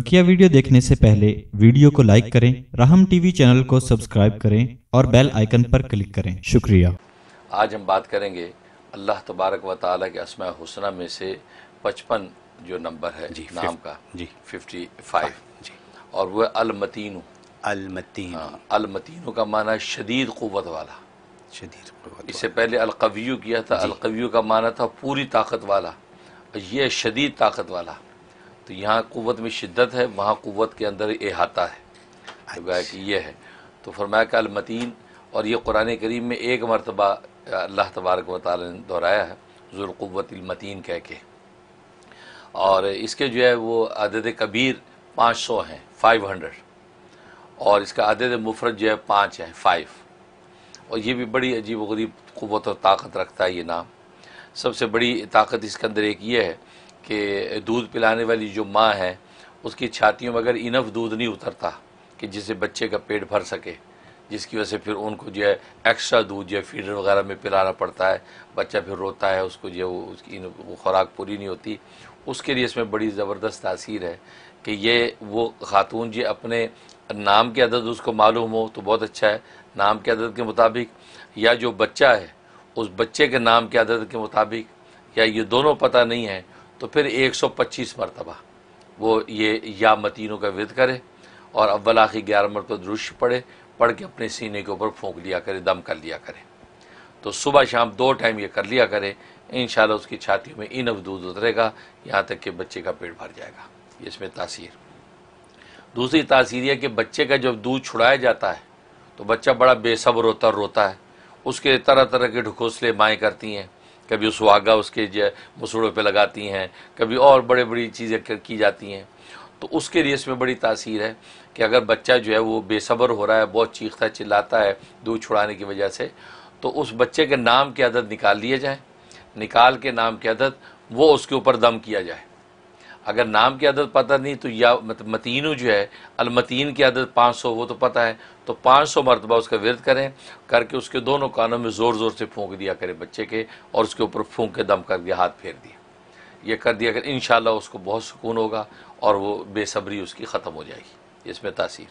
बकिया वीडियो देखने से पहले वीडियो को लाइक करें राहम टीवी चैनल को सब्सक्राइब करें और बेल आइकन पर क्लिक करें शुक्रिया आज हम बात करेंगे अल्लाह तबारक व ताला के असमा हुसना में से पचपन जो नंबर है जी, नाम का जी फिफ्टी फाइव जी और वह अलमतीन अलमतीन हाँ, अलमतीन का माना शदीद कुत वाला शदीद इससे पहले अलकवियो किया था अलकवियो का माना था पूरी ताकत वाला ये शदीद ताकत वाला तो यहाँ क़वत में शिद्दत है वहाँ क़वत के अंदर अहाता है तो अच्छा। कि यह है तो फरमाया का अलमतीन और ये कुरान करीम में एक मरतबा अल्लाह तबारक वाली ने दोहराया है ज़ुल्क़वतमतीन कह के और इसके जो है वो अदद कबीर पाँच सौ हैं फाइव हंड्रेड और इसका अदद मुफरत जो है पाँच हैं फाइव और ये भी बड़ी अजीब वरीब क़वत और ताकत रखता है ये नाम सबसे बड़ी ताकत इसके अंदर एक ये है कि दूध पिलाने वाली जो माँ है उसकी छातियों में अगर इनफ दूध नहीं उतरता कि जिससे बच्चे का पेट भर सके जिसकी वजह से फिर उनको जो है एक्स्ट्रा दूध जो है फीडर वगैरह में पिलाना पड़ता है बच्चा फिर रोता है उसको जो है उसकी खुराक पूरी नहीं होती उसके लिए इसमें बड़ी ज़बरदस्त तासीर है कि ये वो खातून जी अपने नाम के अदद उसको मालूम हो तो बहुत अच्छा है नाम के अदद के मुताबिक या जो बच्चा है उस बच्चे के नाम के अदद के मुताबिक या ये दोनों पता नहीं है तो फिर 125 मरतबा वो ये या मतीनों का विद करे और अव्वल आखिर ग्यारह मरतबा दृश्य पढ़े पढ़ के अपने सीने के ऊपर फूंक लिया करे दम कर लिया करे तो सुबह शाम दो टाइम ये कर लिया करे इन उसकी छाती में इनफ दूध उतरेगा यहाँ तक कि बच्चे का पेट भर जाएगा इसमें तासीर दूसरी तासीर यह कि बच्चे का जब दूध छुड़ाया जाता है तो बच्चा बड़ा बेसब्र होता रोता है उसके तरह तरह के ढकोसले माएँ करती हैं कभी उस वागा उसके जो मसूड़ों पे लगाती हैं कभी और बड़े बड़ी चीज़ें की जाती हैं तो उसके लिए इसमें बड़ी तासीर है कि अगर बच्चा जो है वो बेसब्र हो रहा है बहुत चीखता चिल्लाता है दूध छुड़ाने की वजह से तो उस बच्चे के नाम की आदत निकाल लिए जाए निकाल के नाम की आदत वो उसके ऊपर दम किया जाए अगर नाम की आदत पता नहीं तो या मतलब मतीनू जो है अलमतीन की आदत 500 वो तो पता है तो 500 सौ मरतबा उसका विरत करें करके उसके दोनों कानों में ज़ोर ज़ोर से फूंक दिया करें बच्चे के और उसके ऊपर फूंक के दम कर दिया हाथ फेर दिया ये कर दिया कर इन उसको बहुत सुकून होगा और वो बेसब्री उसकी ख़त्म हो जाएगी इसमें तासीर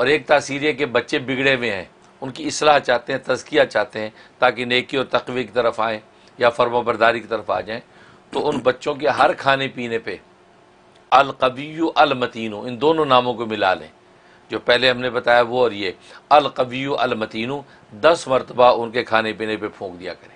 और एक तासीर ये कि बच्चे बिगड़े हुए हैं उनकी असलाह चाहते हैं तजकिया चाहते हैं ताकि नेकी और तकवे की तरफ आएँ या फर्मा बरदारी की तरफ आ जाएँ तो उन बच्चों के हर खाने पीने पर अलकवीय अलमतीनो इन दोनों नामों को मिला लें जो पहले हमने बताया वो और ये अलकवीय अलमतीनो दस मरतबा उनके खाने पीने पर फूक दिया करें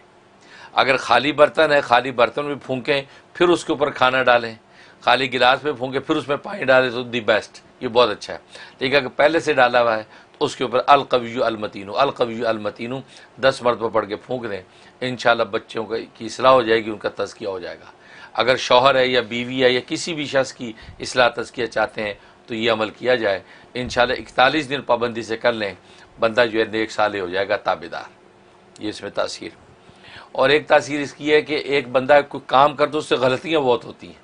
अगर खाली बर्तन है खाली बर्तन में फूकें फिर उसके ऊपर खाना डालें खाली गिलास में फूकें फिर उसमें पानी डालें तो दी बेस्ट ये बहुत अच्छा है लेकिन अगर पहले से डाला हुआ है तो उसके ऊपर अलकवी अलमतीनो अलकवीय अलमतीनो दस मरतबा पढ़ के फूक दें इन बच्चों की असलाह हो जाएगी उनका तस्किया हो जाएगा अगर शौहर है या बीवी है या किसी भी शख्स की असलाह तस्किया चाहते हैं तो ये अमल किया जाए इन इकतालीस दिन पाबंदी से कर लें बंदा जो है नेक साल हो जाएगा ताबेदार ये इसमें तासीर और एक तासीर इसकी है कि एक बंदा कोई काम कर तो उससे गलतियाँ बहुत होती हैं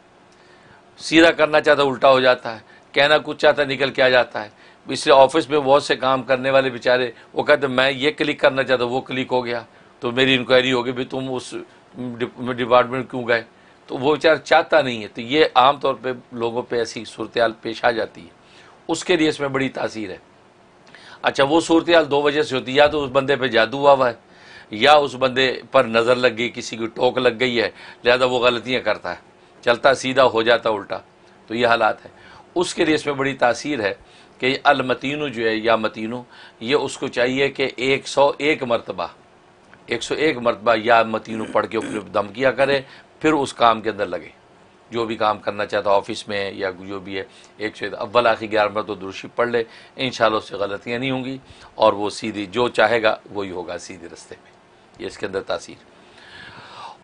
सीधा करना चाहता उल्टा हो जाता है कहना कुछ चाहता निकल के आ जाता है इसलिए ऑफिस में बहुत से काम करने वाले बेचारे वो कहते मैं ये क्लिक करना चाहता वो क्लिक हो गया तो मेरी इंक्वायरी होगी भाई तुम उस डिपार्टमेंट क्यों गए तो वो बेचारा चाहता नहीं है तो ये आम तौर पे लोगों पे ऐसी सूरत पेश आ जाती है उसके लिए इसमें बड़ी तासीर है अच्छा वो सूरत दो वजह से होती है या तो उस बंदे पे जादू हुआ हुआ है या उस बंदे पर नज़र लग गई किसी की टोक लग गई है लिहाजा वो गलतियाँ करता है चलता सीधा हो जाता उल्टा तो ये हालात है उसके लिए इसमें बड़ी तासीर है कि अलमतीनों जो है या मतीनों ये उसको चाहिए कि एक सौ एक मरतबा एक सौ एक मरतबा या मतीनू पढ़ के फिर दम किया करे फिर उस काम के अंदर लगे जो भी काम करना चाहता ऑफिस में या जो भी है एक सौ अव्वल आखिर ग्यारह मरत तो दुरुशी पढ़ ले इन उससे गलतियाँ नहीं होंगी और वो सीधी जो चाहेगा वही होगा सीधे रस्ते में ये इसके अंदर तासीर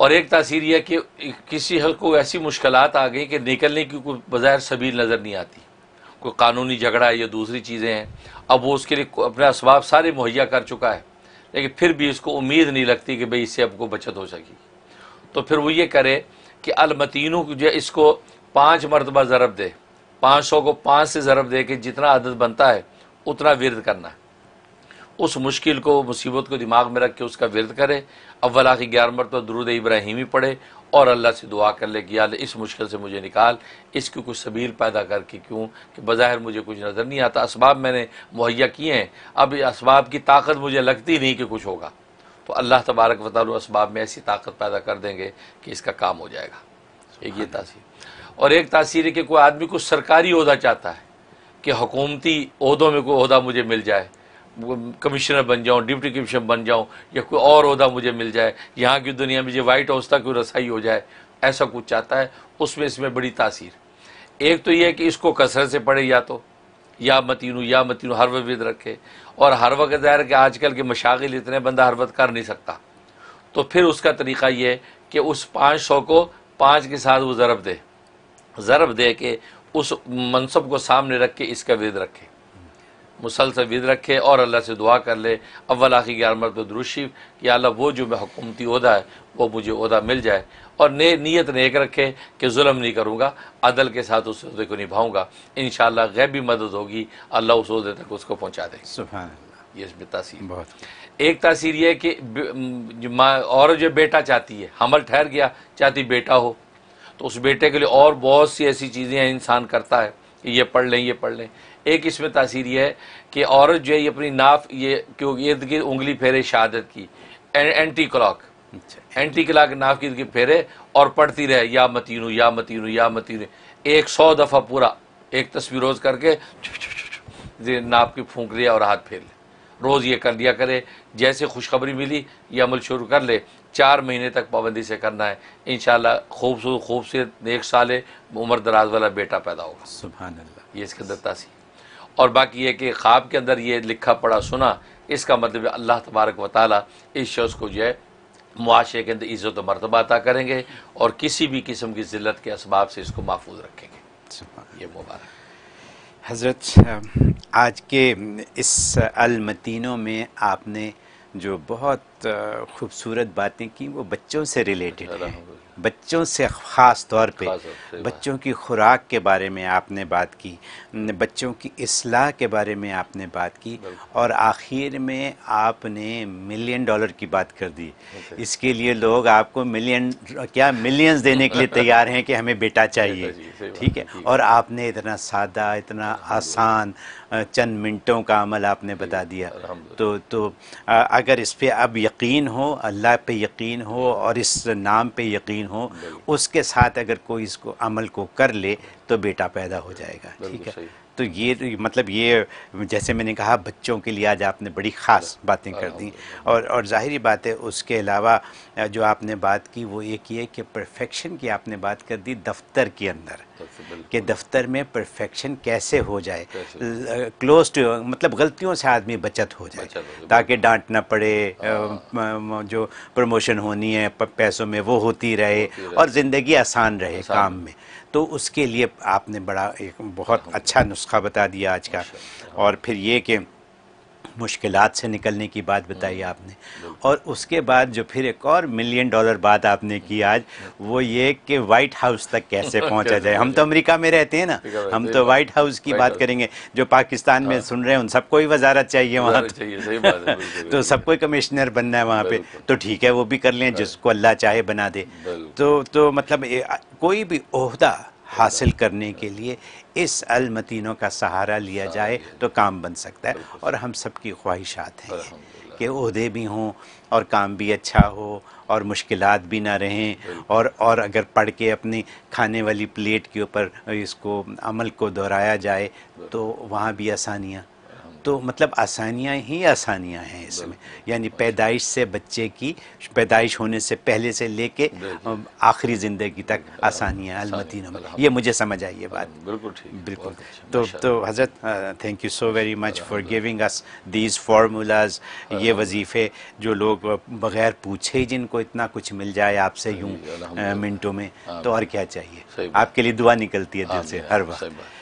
और एक तासीर यह कि किसी हल को ऐसी मुश्किल आ गई कि निकलने की कोई बज़ाहिर सबील नज़र नहीं आती कोई कानूनी झगड़ा है या दूसरी चीज़ें हैं अब वो उसके लिए अपने इसबाब सारे मुहैया कर चुका है लेकिन फिर भी इसको उम्मीद नहीं लगती कि भाई इससे आपको बचत हो सकेगी तो फिर वो ये करे कि अलमतीनों जो इसको पाँच मरतबा ज़रब दे पाँच सौ को पाँच से ज़रब दे के जितना आदत बनता है उतना विरद करना है उस मुश्किल को मुसीबत को दिमाग में रख के उसका विरद करे अव्वला की ग्यारह मरतबा दरुद इब्राहिमी पढ़े और अल्लाह से दुआ कर ले कि यार इस मुश्किल से मुझे निकाल इसकी कुछ सबील पैदा करके क्यों कि बज़ाहिर मुझे कुछ नज़र नहीं आता इसबाब मैंने मुहैया किए हैं अब इसबाब की ताकत मुझे लगती नहीं कि कुछ होगा तो अल्लाह तबारक वाल इसबाब में ऐसी ताकत पैदा कर देंगे कि इसका काम हो जाएगा एक ये तासीर और एक तासीर है कि कोई आदमी को सरकारी अहदा चाहता है कि हकूमती अहदों में कोई अहदा मुझे मिल जाए कमिश्नर बन जाऊं डिप्टी कमिश्नर बन जाऊं या कोई और अहदा मुझे मिल जाए यहाँ की दुनिया में जो वाइट हाउस तक कोई रसाई हो जाए ऐसा कुछ चाहता है उसमें इसमें बड़ी तासीर एक तो यह है कि इसको कसरत से पढ़े या तो या मतीनू या मतीनू हर वक्त रखे और हर वक्त ज़ाहिर कि आजकल के मशागिल इतने बंदा हर वक्त कर नहीं सकता तो फिर उसका तरीका ये है कि उस पाँच सौ को पाँच के साथ वो ज़रब दे ज़रब दे के उस मनसब को सामने रख के इसका वेद रखे मुसलसल विद रखे और अल्लाह से दुआ कर ले अव्वल आखिर ग्यारह मरतब दुरुशी कि अल्लाह वो जो मैं हुकूमती अहदा है वो मुझे अहदा मिल जाए और ने नीयत नेक रखे कि जुल्म नहीं करूँगा अदल के साथ उस अहदे को निभाऊँगा इन गैबी मदद होगी अल्लाह उस अहदे तक उसको पहुँचा दे ये इसमें तासीर बहुत एक तासीर यह कि माँ और जो बेटा चाहती है हमल ठहर गया चाहती बेटा हो तो उस बेटे के लिए और बहुत सी ऐसी चीज़ें इंसान करता है ये पढ़ लें ये पढ़ लें एक इसमें तासीर यह है कि औरत जो है ये अपनी नाफ ये क्योंकि इर्द गिर्द उंगली फेरे शहादत की एंटी क्लॉक अच्छा, एंटी क्लॉक नाफ की इर्द गिर्द फेरे और पढ़ती रहे या मतीनु या मतीनु या मतीनु एक सौ दफ़ा पूरा एक तस्वीर रोज़ करके नाप की फूंक लिया और हाथ फेर ले रोज़ ये कर लिया करे जैसे खुशखबरी मिली ये अमल शुरू कर ले चार महीने तक पाबंदी से करना है इन खूबसूरत खूबसूरत नेक साल उम्र दराज वाला बेटा पैदा होगा सुबह ये इसके अंदर तासी और बाकी ये कि ख्वाब के अंदर ये लिखा पढ़ा सुना इसका मतलब अल्लाह तबारक व इस शख्स को जो है मुआशे के अंदर इज़्ज़त और मरतबा अता करेंगे और किसी भी किस्म की जिल्लत के इसबाब से इसको महफूज रखेंगे ये मुबारक हज़रत आज के इस अलमतीनों में आपने जो बहुत खूबसूरत बातें की वो बच्चों से रिलेटेड है बच्चों से ख़ास तौर पे बच्चों की खुराक के बारे में आपने बात की बच्चों की असलाह के बारे में आपने बात की और आखिर में आपने मिलियन डॉलर की बात कर दी अच्छा। इसके लिए लोग आपको मिलियन क्या मिलियंस देने के लिए तैयार हैं कि हमें बेटा चाहिए ठीक है और आपने इतना सादा इतना आसान चंद मिनटों का अमल आपने बता दिया तो तो अगर इस पर अब यकीन हो अल्लाह पे यकीन हो और इस नाम पे यकीन हो उसके साथ अगर कोई इसको अमल को कर ले तो बेटा पैदा हो जाएगा ठीक है तो ये तो मतलब ये जैसे मैंने कहा बच्चों के लिए आज आपने बड़ी ख़ास हाँ, बातें कर दी और और जाहिर बात है उसके अलावा जो आपने बात की वो एक ये कि परफेक्शन की आपने बात कर दी दफ्तर के अंदर कि दफ्तर में परफेक्शन कैसे हो जाए क्लोज टू मतलब गलतियों से आदमी बचत हो जाए ताकि डांट ना पड़े हाँ। जो प्रमोशन होनी है पैसों में वो होती रहे और ज़िंदगी आसान रहे काम में तो उसके लिए आपने बड़ा एक बहुत हाँ, हाँ। अच्छा नुस्खा बता दिया आज का और फिर ये कि मुश्किल से निकलने की बात बताई हम्म। आपने और उसके बाद जो फिर एक और मिलियन डॉलर बात आपने की आज वो ये कि वाइट हाउस तक कैसे पहुंचा जाए हम तो अमेरिका में रहते हैं ना हम तो वाइट हाउस की बात करेंगे जो पाकिस्तान में हाँ। सुन रहे हैं उन सबको ही वजारत चाहिए वहाँ तो, तो सबको कमिश्नर बनना है वहाँ पर तो ठीक है वो भी कर लें हाँ। जिसको अल्लाह चाहे बना दे तो, तो मतलब कोई भी अहदा हासिल करने के लिए इस अलमतीनों का सहारा लिया जाए तो काम बन सकता है और हम सब की ख्वाहिशात हैं कि अहदे भी हों और काम भी अच्छा हो और मुश्किल भी ना रहें और और अगर पढ़ के अपनी खाने वाली प्लेट के ऊपर इसको अमल को दोहराया जाए तो वहाँ भी आसानियाँ तो मतलब आसानियाँ ही आसानियाँ हैं इसमें यानी पैदाइश से बच्चे की पैदाइश होने से पहले से लेके आखिरी ज़िंदगी तक आसानियाँ अलमदीना में ये मुझे समझ आई ये बात बिल्कुल बिल्कुल तो तो हज़रत thank you so very much for giving us these formulas ये वजीफ़े जो लोग बग़ैर पूछे ही जिनको इतना कुछ मिल जाए आपसे यूँ मिनटों में तो और क्या चाहिए आपके लिए दुआ निकलती है दिल से हर वक्त